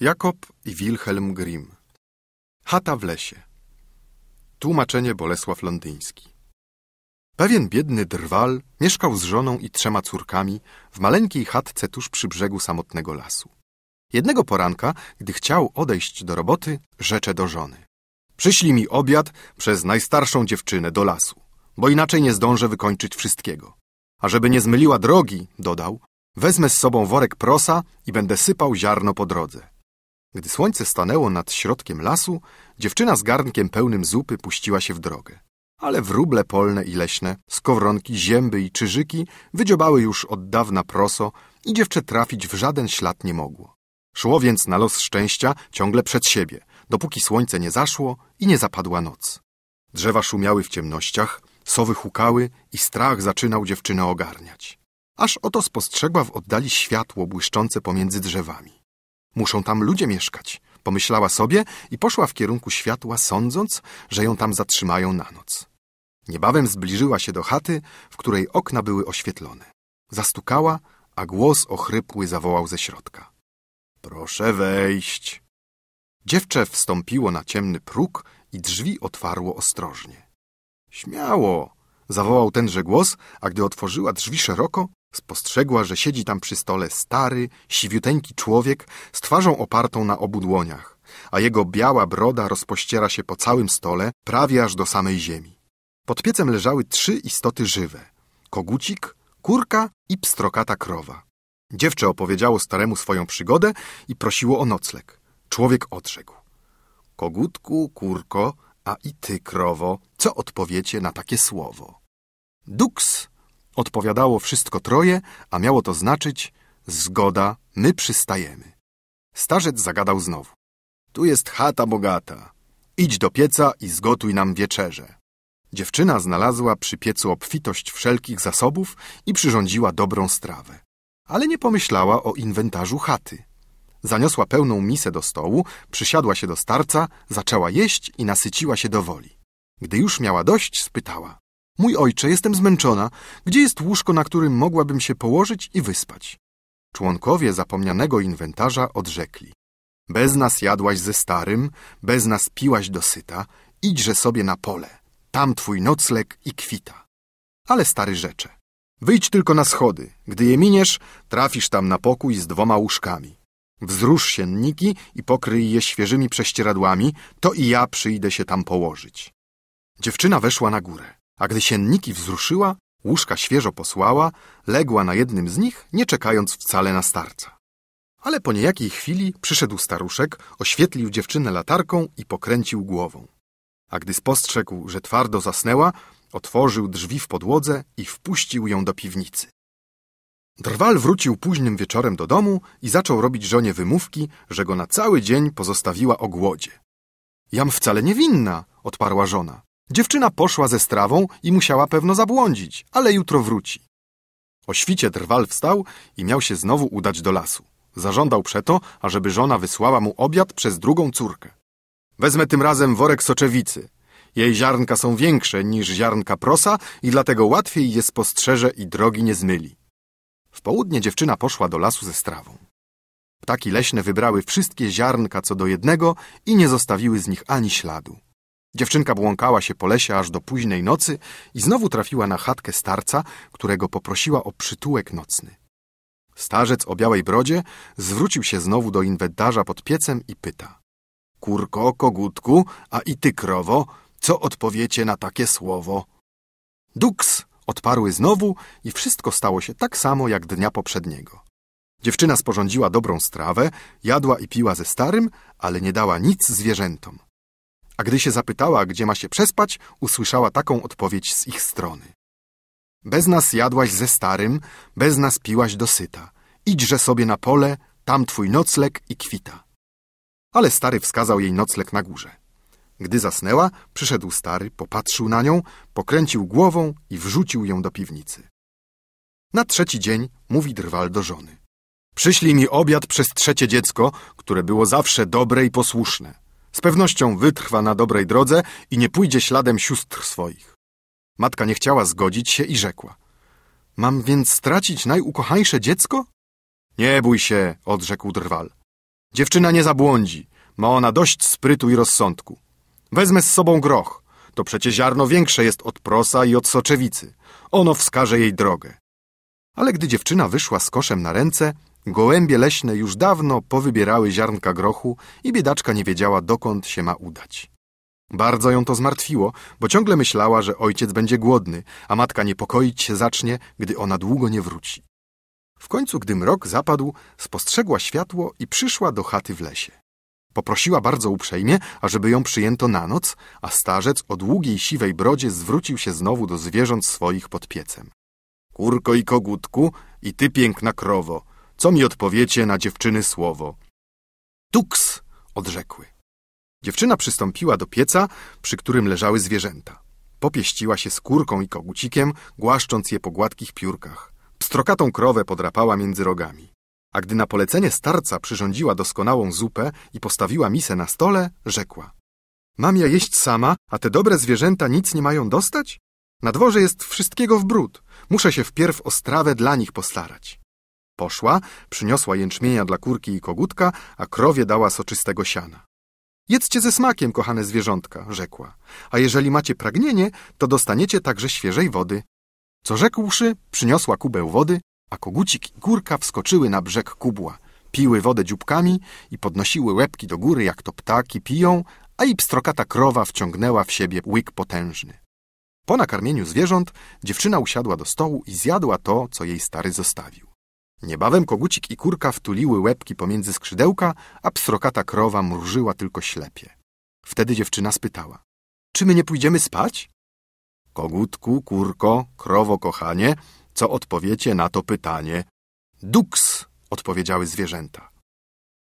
Jakob i Wilhelm Grimm. Chata w lesie. Tłumaczenie Bolesław Londyński. Pewien biedny drwal mieszkał z żoną i trzema córkami w maleńkiej chatce tuż przy brzegu samotnego lasu. Jednego poranka, gdy chciał odejść do roboty, rzecze do żony. Przyślij mi obiad przez najstarszą dziewczynę do lasu, bo inaczej nie zdążę wykończyć wszystkiego. A żeby nie zmyliła drogi, dodał, wezmę z sobą worek prosa i będę sypał ziarno po drodze. Gdy słońce stanęło nad środkiem lasu, dziewczyna z garnkiem pełnym zupy puściła się w drogę. Ale wróble polne i leśne, skowronki, zięby i czyżyki wydziobały już od dawna proso i dziewczę trafić w żaden ślad nie mogło. Szło więc na los szczęścia ciągle przed siebie, dopóki słońce nie zaszło i nie zapadła noc. Drzewa szumiały w ciemnościach, sowy hukały i strach zaczynał dziewczynę ogarniać. Aż oto spostrzegła w oddali światło błyszczące pomiędzy drzewami. Muszą tam ludzie mieszkać, pomyślała sobie i poszła w kierunku światła, sądząc, że ją tam zatrzymają na noc. Niebawem zbliżyła się do chaty, w której okna były oświetlone. Zastukała, a głos ochrypły zawołał ze środka. Proszę wejść. Dziewczę wstąpiło na ciemny próg i drzwi otwarło ostrożnie. Śmiało! zawołał tenże głos, a gdy otworzyła drzwi szeroko, Spostrzegła, że siedzi tam przy stole stary, siwiuteńki człowiek z twarzą opartą na obu dłoniach, a jego biała broda rozpościera się po całym stole, prawie aż do samej ziemi. Pod piecem leżały trzy istoty żywe. Kogucik, kurka i pstrokata krowa. Dziewczę opowiedziało staremu swoją przygodę i prosiło o nocleg. Człowiek odrzekł. Kogutku, kurko, a i ty, krowo, co odpowiecie na takie słowo? Duks, Odpowiadało wszystko troje, a miało to znaczyć zgoda, my przystajemy. Starzec zagadał znowu. Tu jest chata bogata. Idź do pieca i zgotuj nam wieczerze. Dziewczyna znalazła przy piecu obfitość wszelkich zasobów i przyrządziła dobrą strawę. Ale nie pomyślała o inwentarzu chaty. Zaniosła pełną misę do stołu, przysiadła się do starca, zaczęła jeść i nasyciła się do woli. Gdy już miała dość, spytała. Mój ojcze, jestem zmęczona. Gdzie jest łóżko, na którym mogłabym się położyć i wyspać? Członkowie zapomnianego inwentarza odrzekli. Bez nas jadłaś ze starym, bez nas piłaś dosyta, idźże sobie na pole. Tam twój nocleg i kwita. Ale stary rzecze. Wyjdź tylko na schody. Gdy je miniesz, trafisz tam na pokój z dwoma łóżkami. Wzrusz sienniki i pokryj je świeżymi prześcieradłami, to i ja przyjdę się tam położyć. Dziewczyna weszła na górę. A gdy sienniki wzruszyła, łóżka świeżo posłała, legła na jednym z nich, nie czekając wcale na starca. Ale po niejakiej chwili przyszedł staruszek, oświetlił dziewczynę latarką i pokręcił głową. A gdy spostrzegł, że twardo zasnęła, otworzył drzwi w podłodze i wpuścił ją do piwnicy. Drwal wrócił późnym wieczorem do domu i zaczął robić żonie wymówki, że go na cały dzień pozostawiła o głodzie. Jam wcale nie winna, odparła żona. Dziewczyna poszła ze strawą i musiała pewno zabłądzić, ale jutro wróci. O świcie drwal wstał i miał się znowu udać do lasu. Zażądał przeto, ażeby żona wysłała mu obiad przez drugą córkę. Wezmę tym razem worek soczewicy. Jej ziarnka są większe niż ziarnka prosa i dlatego łatwiej je spostrzeże i drogi nie zmyli. W południe dziewczyna poszła do lasu ze strawą. Ptaki leśne wybrały wszystkie ziarnka co do jednego i nie zostawiły z nich ani śladu. Dziewczynka błąkała się po lesie aż do późnej nocy i znowu trafiła na chatkę starca, którego poprosiła o przytułek nocny. Starzec o białej brodzie zwrócił się znowu do inwentarza pod piecem i pyta. Kurko, kogutku, a i ty, krowo, co odpowiecie na takie słowo? Duks! Odparły znowu i wszystko stało się tak samo jak dnia poprzedniego. Dziewczyna sporządziła dobrą strawę, jadła i piła ze starym, ale nie dała nic zwierzętom a gdy się zapytała, gdzie ma się przespać, usłyszała taką odpowiedź z ich strony. Bez nas jadłaś ze starym, bez nas piłaś dosyta. Idźże sobie na pole, tam twój nocleg i kwita. Ale stary wskazał jej nocleg na górze. Gdy zasnęła, przyszedł stary, popatrzył na nią, pokręcił głową i wrzucił ją do piwnicy. Na trzeci dzień mówi drwal do żony. Przyślij mi obiad przez trzecie dziecko, które było zawsze dobre i posłuszne. Z pewnością wytrwa na dobrej drodze i nie pójdzie śladem sióstr swoich. Matka nie chciała zgodzić się i rzekła. Mam więc stracić najukochańsze dziecko? Nie bój się, odrzekł drwal. Dziewczyna nie zabłądzi. Ma ona dość sprytu i rozsądku. Wezmę z sobą groch. To przecie ziarno większe jest od prosa i od soczewicy. Ono wskaże jej drogę. Ale gdy dziewczyna wyszła z koszem na ręce, Gołębie leśne już dawno powybierały ziarnka grochu i biedaczka nie wiedziała, dokąd się ma udać. Bardzo ją to zmartwiło, bo ciągle myślała, że ojciec będzie głodny, a matka niepokoić się zacznie, gdy ona długo nie wróci. W końcu, gdy mrok zapadł, spostrzegła światło i przyszła do chaty w lesie. Poprosiła bardzo uprzejmie, ażeby ją przyjęto na noc, a starzec o długiej siwej brodzie zwrócił się znowu do zwierząt swoich pod piecem. Kurko i kogutku, i ty piękna krowo, co mi odpowiecie na dziewczyny słowo? Tuks! odrzekły. Dziewczyna przystąpiła do pieca, przy którym leżały zwierzęta. Popieściła się skórką i kogucikiem, głaszcząc je po gładkich piórkach. Pstrokatą krowę podrapała między rogami. A gdy na polecenie starca przyrządziła doskonałą zupę i postawiła misę na stole, rzekła. Mam ja jeść sama, a te dobre zwierzęta nic nie mają dostać? Na dworze jest wszystkiego w bród. Muszę się wpierw o strawę dla nich postarać. Poszła, przyniosła jęczmienia dla kurki i kogutka, a krowie dała soczystego siana. Jedzcie ze smakiem, kochane zwierzątka, rzekła, a jeżeli macie pragnienie, to dostaniecie także świeżej wody. Co rzekłszy, przyniosła kubeł wody, a kogucik i kurka wskoczyły na brzeg kubła, piły wodę dzióbkami i podnosiły łebki do góry, jak to ptaki piją, a i pstrokata krowa wciągnęła w siebie łyk potężny. Po nakarmieniu zwierząt dziewczyna usiadła do stołu i zjadła to, co jej stary zostawił. Niebawem kogucik i kurka wtuliły łebki pomiędzy skrzydełka, a psrokata krowa mrużyła tylko ślepie. Wtedy dziewczyna spytała. Czy my nie pójdziemy spać? Kogutku, kurko, krowo kochanie, co odpowiecie na to pytanie? Duks, odpowiedziały zwierzęta.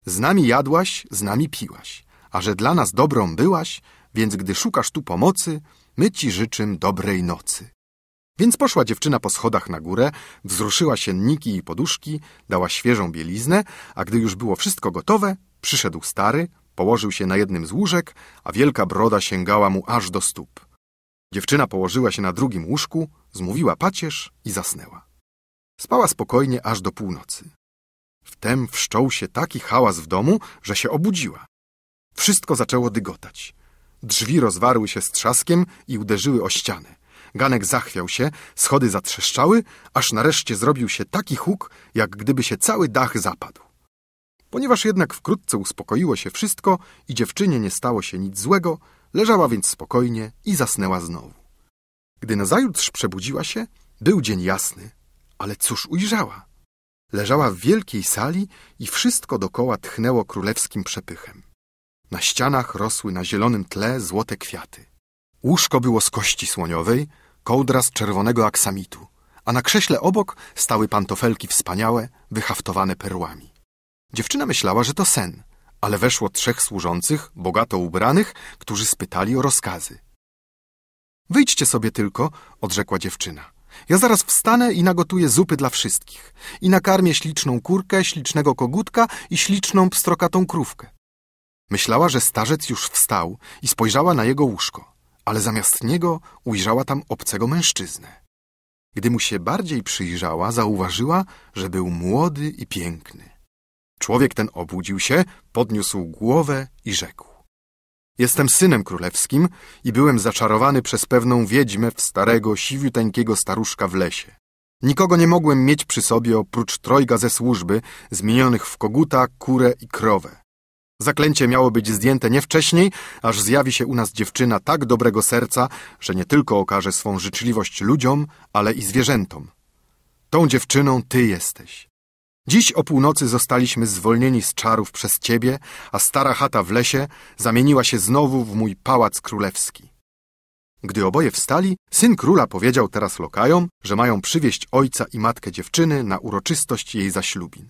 Z nami jadłaś, z nami piłaś, a że dla nas dobrą byłaś, więc gdy szukasz tu pomocy, my ci życzym dobrej nocy. Więc poszła dziewczyna po schodach na górę, wzruszyła sienniki i poduszki, dała świeżą bieliznę, a gdy już było wszystko gotowe, przyszedł stary, położył się na jednym z łóżek, a wielka broda sięgała mu aż do stóp. Dziewczyna położyła się na drugim łóżku, zmówiła pacierz i zasnęła. Spała spokojnie aż do północy. Wtem wszczął się taki hałas w domu, że się obudziła. Wszystko zaczęło dygotać. Drzwi rozwarły się z trzaskiem i uderzyły o ścianę. Ganek zachwiał się, schody zatrzeszczały, aż nareszcie zrobił się taki huk, jak gdyby się cały dach zapadł. Ponieważ jednak wkrótce uspokoiło się wszystko i dziewczynie nie stało się nic złego, leżała więc spokojnie i zasnęła znowu. Gdy nazajutrz przebudziła się, był dzień jasny, ale cóż ujrzała? Leżała w wielkiej sali i wszystko dokoła tchnęło królewskim przepychem. Na ścianach rosły na zielonym tle złote kwiaty. Łóżko było z kości słoniowej, kołdra z czerwonego aksamitu, a na krześle obok stały pantofelki wspaniałe, wyhaftowane perłami. Dziewczyna myślała, że to sen, ale weszło trzech służących, bogato ubranych, którzy spytali o rozkazy. Wyjdźcie sobie tylko, odrzekła dziewczyna. Ja zaraz wstanę i nagotuję zupy dla wszystkich. I nakarmię śliczną kurkę, ślicznego kogutka i śliczną pstrokatą krówkę. Myślała, że starzec już wstał i spojrzała na jego łóżko ale zamiast niego ujrzała tam obcego mężczyznę. Gdy mu się bardziej przyjrzała, zauważyła, że był młody i piękny. Człowiek ten obudził się, podniósł głowę i rzekł. Jestem synem królewskim i byłem zaczarowany przez pewną wiedźmę w starego, siwiuteńkiego staruszka w lesie. Nikogo nie mogłem mieć przy sobie oprócz trojga ze służby, zmienionych w koguta, kurę i krowę. Zaklęcie miało być zdjęte nie wcześniej, aż zjawi się u nas dziewczyna tak dobrego serca, że nie tylko okaże swą życzliwość ludziom, ale i zwierzętom. Tą dziewczyną ty jesteś. Dziś o północy zostaliśmy zwolnieni z czarów przez ciebie, a stara chata w lesie zamieniła się znowu w mój pałac królewski. Gdy oboje wstali, syn króla powiedział teraz lokajom, że mają przywieźć ojca i matkę dziewczyny na uroczystość jej zaślubin.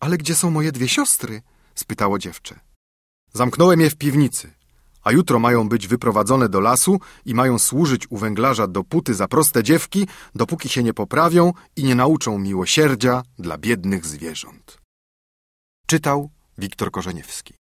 Ale gdzie są moje dwie siostry? spytało dziewczę. Zamknąłem je w piwnicy, a jutro mają być wyprowadzone do lasu i mają służyć u węglarza dopóty za proste dziewki, dopóki się nie poprawią i nie nauczą miłosierdzia dla biednych zwierząt. Czytał Wiktor Korzeniewski.